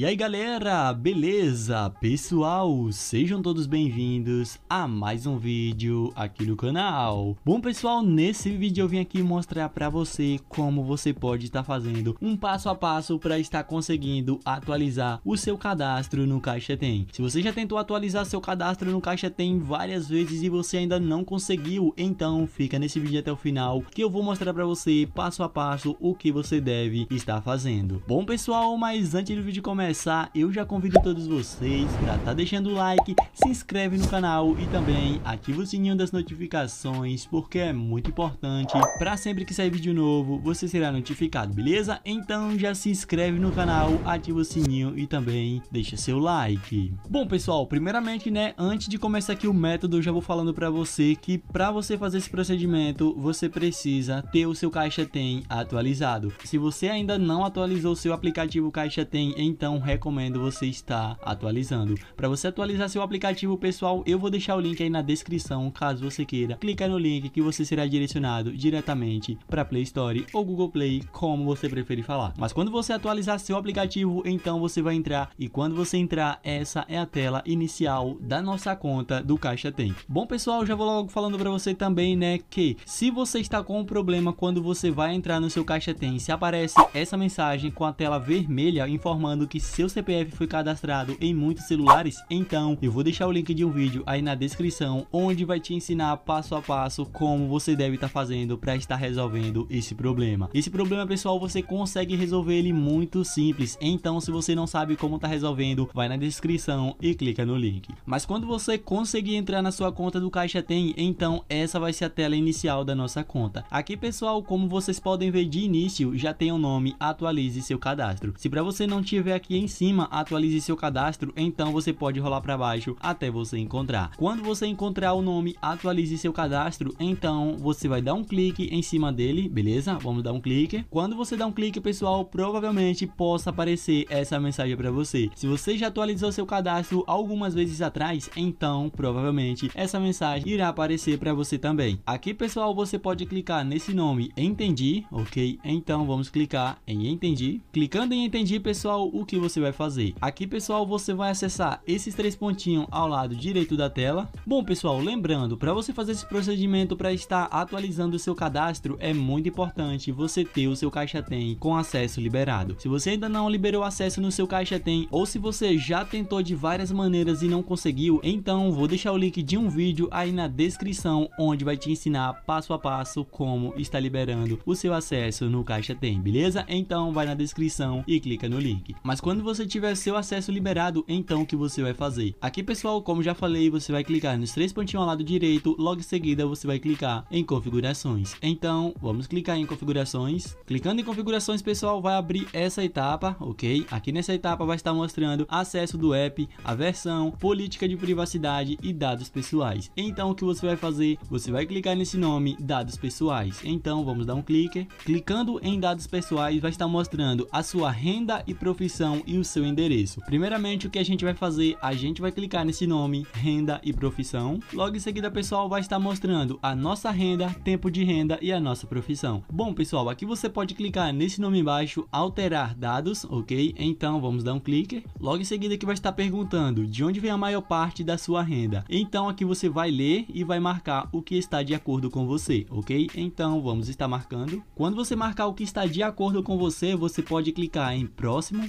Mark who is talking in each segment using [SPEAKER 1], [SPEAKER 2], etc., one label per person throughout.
[SPEAKER 1] E aí galera, beleza? Pessoal, sejam todos bem-vindos a mais um vídeo aqui no canal. Bom pessoal, nesse vídeo eu vim aqui mostrar para você como você pode estar tá fazendo um passo a passo para estar conseguindo atualizar o seu cadastro no Caixa Tem. Se você já tentou atualizar seu cadastro no Caixa Tem várias vezes e você ainda não conseguiu, então fica nesse vídeo até o final que eu vou mostrar para você passo a passo o que você deve estar fazendo. Bom pessoal, mas antes do vídeo começar, começar, eu já convido todos vocês para tá deixando o like, se inscreve no canal e também ativa o sininho das notificações, porque é muito importante. Para sempre que sair vídeo novo, você será notificado, beleza? Então já se inscreve no canal, ativa o sininho e também deixa seu like. Bom, pessoal, primeiramente, né, antes de começar aqui o método, eu já vou falando para você que para você fazer esse procedimento, você precisa ter o seu Caixa Tem atualizado. Se você ainda não atualizou o seu aplicativo Caixa Tem, então recomendo você estar atualizando. Para você atualizar seu aplicativo, pessoal, eu vou deixar o link aí na descrição, caso você queira. Clica no link que você será direcionado diretamente para Play Store ou Google Play, como você preferir falar. Mas quando você atualizar seu aplicativo, então você vai entrar e quando você entrar, essa é a tela inicial da nossa conta do Caixa Tem. Bom, pessoal, já vou logo falando para você também, né, que se você está com um problema quando você vai entrar no seu Caixa Tem, se aparece essa mensagem com a tela vermelha informando que seu CPF foi cadastrado em muitos celulares? Então, eu vou deixar o link de um vídeo aí na descrição, onde vai te ensinar passo a passo como você deve estar tá fazendo para estar resolvendo esse problema. Esse problema, pessoal, você consegue resolver ele muito simples. Então, se você não sabe como tá resolvendo, vai na descrição e clica no link. Mas quando você conseguir entrar na sua conta do Caixa Tem, então essa vai ser a tela inicial da nossa conta. Aqui, pessoal, como vocês podem ver de início, já tem o um nome Atualize seu cadastro. Se para você não tiver aqui aqui em cima, atualize seu cadastro, então você pode rolar para baixo até você encontrar. Quando você encontrar o nome atualize seu cadastro, então você vai dar um clique em cima dele, beleza? Vamos dar um clique. Quando você dá um clique, pessoal, provavelmente possa aparecer essa mensagem para você. Se você já atualizou seu cadastro algumas vezes atrás, então provavelmente essa mensagem irá aparecer para você também. Aqui, pessoal, você pode clicar nesse nome Entendi, ok? Então vamos clicar em Entendi. Clicando em Entendi, pessoal, o que você vai fazer. Aqui, pessoal, você vai acessar esses três pontinhos ao lado direito da tela. Bom, pessoal, lembrando, para você fazer esse procedimento para estar atualizando o seu cadastro, é muito importante você ter o seu Caixa Tem com acesso liberado. Se você ainda não liberou acesso no seu Caixa Tem, ou se você já tentou de várias maneiras e não conseguiu, então vou deixar o link de um vídeo aí na descrição, onde vai te ensinar passo a passo como está liberando o seu acesso no Caixa Tem, beleza? Então vai na descrição e clica no link. Mas quando quando você tiver seu acesso liberado, então o que você vai fazer? Aqui pessoal, como já falei, você vai clicar nos três pontinhos ao lado direito, logo em seguida você vai clicar em configurações. Então, vamos clicar em configurações. Clicando em configurações pessoal, vai abrir essa etapa, ok? Aqui nessa etapa vai estar mostrando acesso do app, a versão, política de privacidade e dados pessoais. Então o que você vai fazer? Você vai clicar nesse nome, dados pessoais. Então vamos dar um clique. Clicando em dados pessoais vai estar mostrando a sua renda e profissão e o seu endereço. Primeiramente, o que a gente vai fazer? A gente vai clicar nesse nome, renda e profissão. Logo em seguida, pessoal, vai estar mostrando a nossa renda, tempo de renda e a nossa profissão. Bom, pessoal, aqui você pode clicar nesse nome embaixo, alterar dados, ok? Então, vamos dar um clique. Logo em seguida, aqui vai estar perguntando de onde vem a maior parte da sua renda. Então, aqui você vai ler e vai marcar o que está de acordo com você, ok? Então, vamos estar marcando. Quando você marcar o que está de acordo com você, você pode clicar em próximo,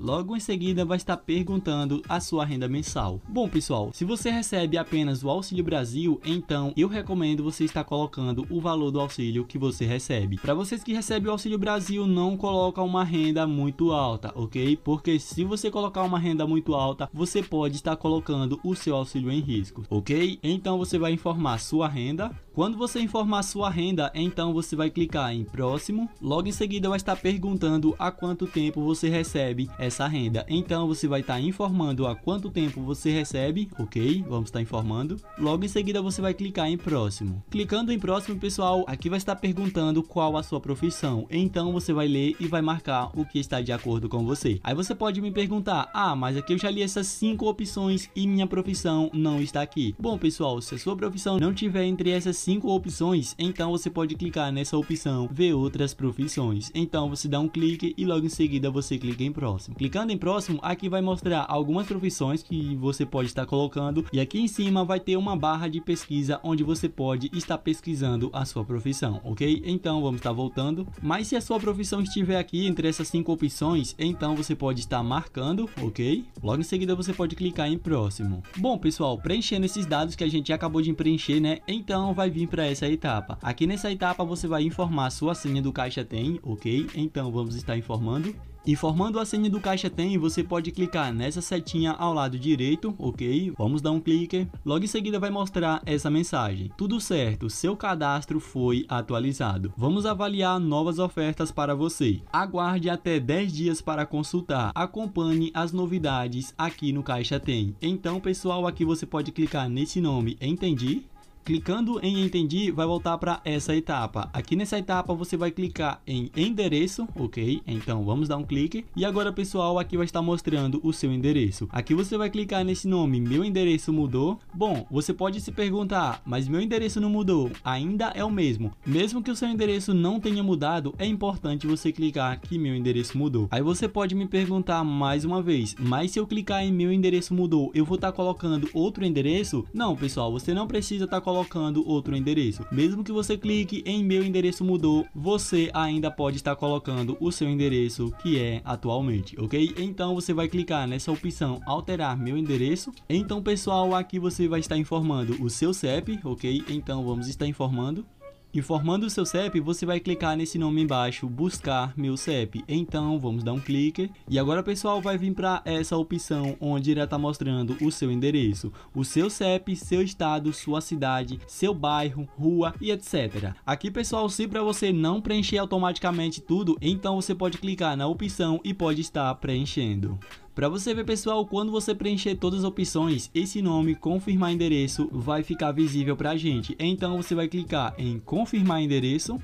[SPEAKER 1] Logo em seguida vai estar perguntando a sua renda mensal. Bom pessoal, se você recebe apenas o Auxílio Brasil, então eu recomendo você estar colocando o valor do auxílio que você recebe. Para vocês que recebem o Auxílio Brasil, não coloca uma renda muito alta, ok? Porque se você colocar uma renda muito alta, você pode estar colocando o seu auxílio em risco, ok? Então você vai informar sua renda. Quando você informar sua renda, então você vai clicar em próximo. Logo em seguida vai estar perguntando há quanto tempo você recebe essa renda. Então você vai estar tá informando a quanto tempo você recebe, ok? Vamos estar tá informando. Logo em seguida você vai clicar em próximo. Clicando em próximo, pessoal, aqui vai estar perguntando qual a sua profissão. Então você vai ler e vai marcar o que está de acordo com você. Aí você pode me perguntar, ah, mas aqui eu já li essas cinco opções e minha profissão não está aqui. Bom, pessoal, se a sua profissão não tiver entre essas cinco opções, então você pode clicar nessa opção, ver outras profissões. Então você dá um clique e logo em seguida você clica em próximo próximo. Clicando em próximo, aqui vai mostrar algumas profissões que você pode estar colocando e aqui em cima vai ter uma barra de pesquisa onde você pode estar pesquisando a sua profissão, ok? Então vamos estar voltando. Mas se a sua profissão estiver aqui entre essas cinco opções, então você pode estar marcando, ok? Logo em seguida você pode clicar em próximo. Bom pessoal, preenchendo esses dados que a gente acabou de preencher, né? Então vai vir para essa etapa. Aqui nessa etapa você vai informar a sua senha do caixa tem, ok? Então vamos estar informando. Informando a senha do caixa tem, você pode clicar nessa setinha ao lado direito, ok? Vamos dar um clique. Logo em seguida vai mostrar essa mensagem. Tudo certo, seu cadastro foi atualizado. Vamos avaliar novas ofertas para você. Aguarde até 10 dias para consultar. Acompanhe as novidades aqui no Caixa Tem. Então pessoal, aqui você pode clicar nesse nome, entendi? Clicando em entendi, vai voltar para essa etapa. Aqui nessa etapa você vai clicar em endereço, ok? Então vamos dar um clique. E agora pessoal, aqui vai estar mostrando o seu endereço. Aqui você vai clicar nesse nome, meu endereço mudou. Bom, você pode se perguntar, mas meu endereço não mudou, ainda é o mesmo. Mesmo que o seu endereço não tenha mudado, é importante você clicar que meu endereço mudou. Aí você pode me perguntar mais uma vez, mas se eu clicar em meu endereço mudou, eu vou estar colocando outro endereço? Não pessoal, você não precisa estar colocando colocando outro endereço. Mesmo que você clique em meu endereço mudou, você ainda pode estar colocando o seu endereço que é atualmente, ok? Então você vai clicar nessa opção alterar meu endereço. Então pessoal, aqui você vai estar informando o seu CEP, ok? Então vamos estar informando Informando o seu CEP, você vai clicar nesse nome embaixo, buscar meu CEP. Então, vamos dar um clique. E agora, pessoal, vai vir para essa opção onde irá estar tá mostrando o seu endereço, o seu CEP, seu estado, sua cidade, seu bairro, rua e etc. Aqui, pessoal, se para você não preencher automaticamente tudo, então você pode clicar na opção e pode estar preenchendo. Para você ver pessoal, quando você preencher todas as opções, esse nome confirmar endereço vai ficar visível para a gente. Então você vai clicar em confirmar endereço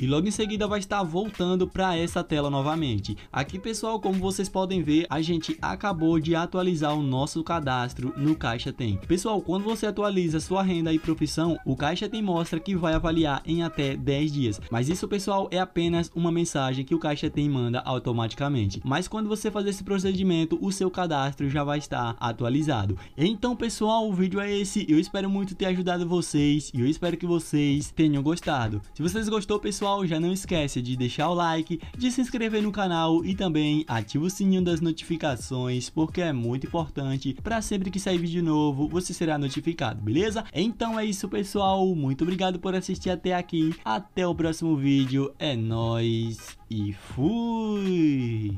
[SPEAKER 1] e logo em seguida vai estar voltando para essa tela novamente. Aqui pessoal, como vocês podem ver, a gente acabou de atualizar o nosso cadastro no Caixa Tem. Pessoal, quando você atualiza sua renda e profissão, o Caixa Tem mostra que vai avaliar em até 10 dias. Mas isso pessoal é apenas uma mensagem que o Caixa Tem manda automaticamente. Mas quando você fazer esse procedimento, o seu cadastro já vai estar atualizado. Então pessoal, o vídeo é esse. Eu espero muito ter ajudado vocês e eu espero que vocês tenham gostado. Se vocês gostou pessoal, pessoal, já não esquece de deixar o like, de se inscrever no canal e também ativa o sininho das notificações, porque é muito importante para sempre que sair vídeo novo, você será notificado, beleza? Então é isso, pessoal. Muito obrigado por assistir até aqui. Até o próximo vídeo. É nóis e fui!